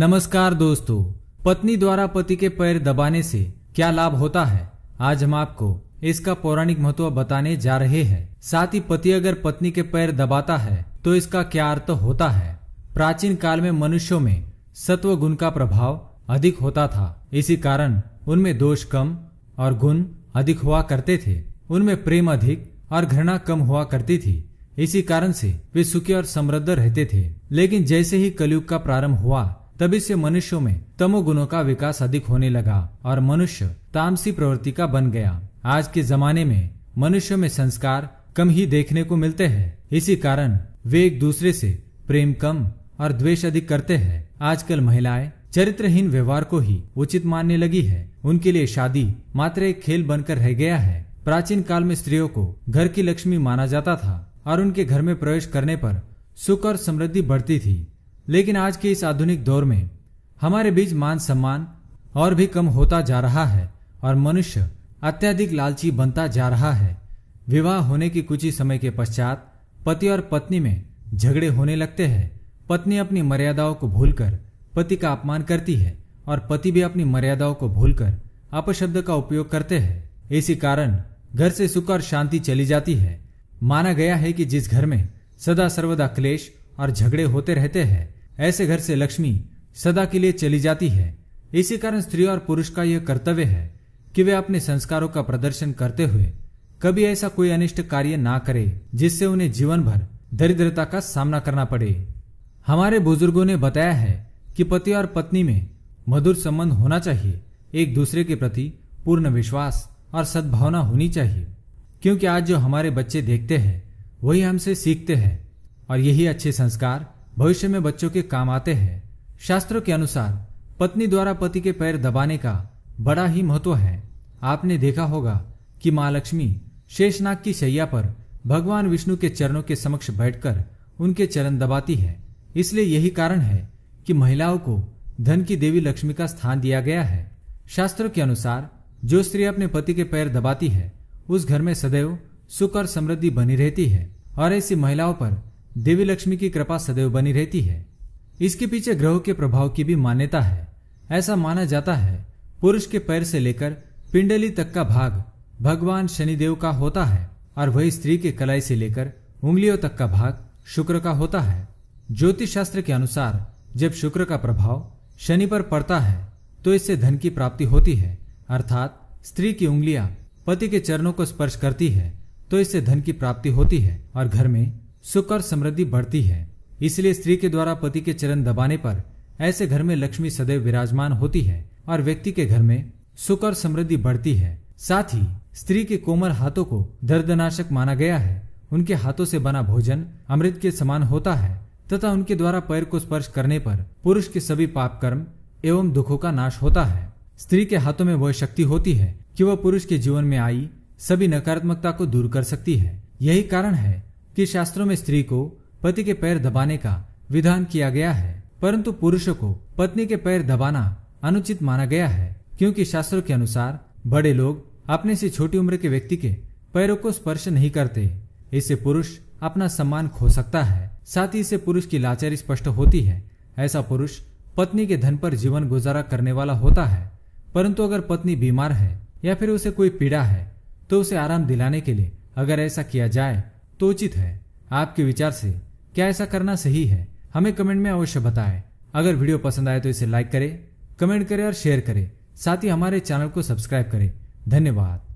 नमस्कार दोस्तों पत्नी द्वारा पति के पैर दबाने से क्या लाभ होता है आज हम आपको इसका पौराणिक महत्व बताने जा रहे हैं साथ ही पति अगर पत्नी के पैर दबाता है तो इसका क्या अर्थ होता है प्राचीन काल में मनुष्यों में सत्व गुण का प्रभाव अधिक होता था इसी कारण उनमें दोष कम और गुण अधिक हुआ करते थे उनमें प्रेम अधिक और घृणा कम हुआ करती थी इसी कारण से वे सुखी और समृद्ध रहते थे लेकिन जैसे ही कलयुग का प्रारंभ हुआ तभी से मनुष्यों में तमो गुणों का विकास अधिक होने लगा और मनुष्य तामसी प्रवृत्ति का बन गया आज के जमाने में मनुष्यों में संस्कार कम ही देखने को मिलते हैं इसी कारण वे एक दूसरे से प्रेम कम और द्वेष अधिक करते हैं आजकल महिलाएं चरित्रहीन व्यवहार को ही उचित मानने लगी है उनके लिए शादी मात्र एक खेल बनकर रह गया है प्राचीन काल में स्त्रियों को घर की लक्ष्मी माना जाता था और उनके घर में प्रवेश करने पर सुख और समृद्धि बढ़ती थी लेकिन आज के इस आधुनिक दौर में हमारे बीच मान सम्मान और भी कम होता जा रहा है और मनुष्य अत्यधिक लालची बनता जा रहा है विवाह होने के कुछ ही समय के पश्चात पति और पत्नी में झगड़े होने लगते हैं पत्नी अपनी मर्यादाओं को भूलकर पति का अपमान करती है और पति भी अपनी मर्यादाओं को भूलकर अपशब्द का उपयोग करते हैं इसी कारण घर से सुख और शांति चली जाती है माना गया है कि जिस घर में सदा सर्वदा क्लेश और झगड़े होते रहते हैं ऐसे घर से लक्ष्मी सदा के लिए चली जाती है इसी कारण स्त्री और पुरुष का यह कर्तव्य है कि वे अपने संस्कारों का प्रदर्शन करते हुए कभी ऐसा कोई अनिष्ट कार्य ना करे जिससे उन्हें जीवन भर दरिद्रता का सामना करना पड़े हमारे बुजुर्गों ने बताया है कि पति और पत्नी में मधुर संबंध होना चाहिए एक दूसरे के प्रति पूर्ण विश्वास और सद्भावना होनी चाहिए क्योंकि आज जो हमारे बच्चे देखते हैं वही हमसे सीखते हैं और यही अच्छे संस्कार भविष्य में बच्चों के काम आते हैं शास्त्रों के अनुसार पत्नी द्वारा पति के पैर दबाने का बड़ा ही महत्व है आपने देखा होगा कि माँ लक्ष्मी शेषनाग की शैया पर भगवान विष्णु के चरणों के समक्ष बैठकर उनके चरण दबाती है इसलिए यही कारण है कि महिलाओं को धन की देवी लक्ष्मी का स्थान दिया गया है शास्त्रों के अनुसार जो स्त्री अपने पति के पैर दबाती है उस घर में सदैव सुख और समृद्धि बनी रहती है और ऐसी महिलाओं पर देवी लक्ष्मी की कृपा सदैव बनी रहती है इसके पीछे ग्रहों के प्रभाव की भी मान्यता है ऐसा माना जाता है पुरुष के पैर से लेकर पिंडली तक का भाग भगवान शनिदेव का होता है और वही स्त्री के कलाई से लेकर उंगलियों तक का भाग शुक्र का होता है ज्योतिष शास्त्र के अनुसार जब शुक्र का प्रभाव शनि पर पड़ता है तो इससे धन की प्राप्ति होती है अर्थात स्त्री की उंगलियां पति के चरणों को स्पर्श करती है तो इससे धन की प्राप्ति होती है और घर में सुख और समृद्धि बढ़ती है इसलिए स्त्री के द्वारा पति के चरण दबाने पर ऐसे घर में लक्ष्मी सदैव विराजमान होती है और व्यक्ति के घर में सुख और समृद्धि बढ़ती है साथ ही स्त्री के कोमल हाथों को दर्दनाशक माना गया है उनके हाथों से बना भोजन अमृत के समान होता है तथा उनके द्वारा पैर को स्पर्श करने पर पुरुष के सभी पाप कर्म एवं दुखों का नाश होता है स्त्री के हाथों में वह शक्ति होती है कि वह पुरुष के जीवन में आई सभी नकारात्मकता को दूर कर सकती है यही कारण है कि शास्त्रों में स्त्री को पति के पैर दबाने का विधान किया गया है परंतु पुरुषों को पत्नी के पैर दबाना अनुचित माना गया है क्योंकि शास्त्रों के अनुसार बड़े लोग अपने से छोटी उम्र के व्यक्ति के पैरों को स्पर्श नहीं करते इससे पुरुष अपना सम्मान खो सकता है साथ ही इससे पुरुष की लाचारी स्पष्ट होती है ऐसा पुरुष पत्नी के धन पर जीवन गुजारा करने वाला होता है परंतु अगर पत्नी बीमार है या फिर उसे कोई पीड़ा है तो उसे आराम दिलाने के लिए अगर ऐसा किया जाए तो उचित है आपके विचार से क्या ऐसा करना सही है हमें कमेंट में अवश्य बताएं अगर वीडियो पसंद आए तो इसे लाइक करें कमेंट करें और शेयर करें साथ ही हमारे चैनल को सब्सक्राइब करें धन्यवाद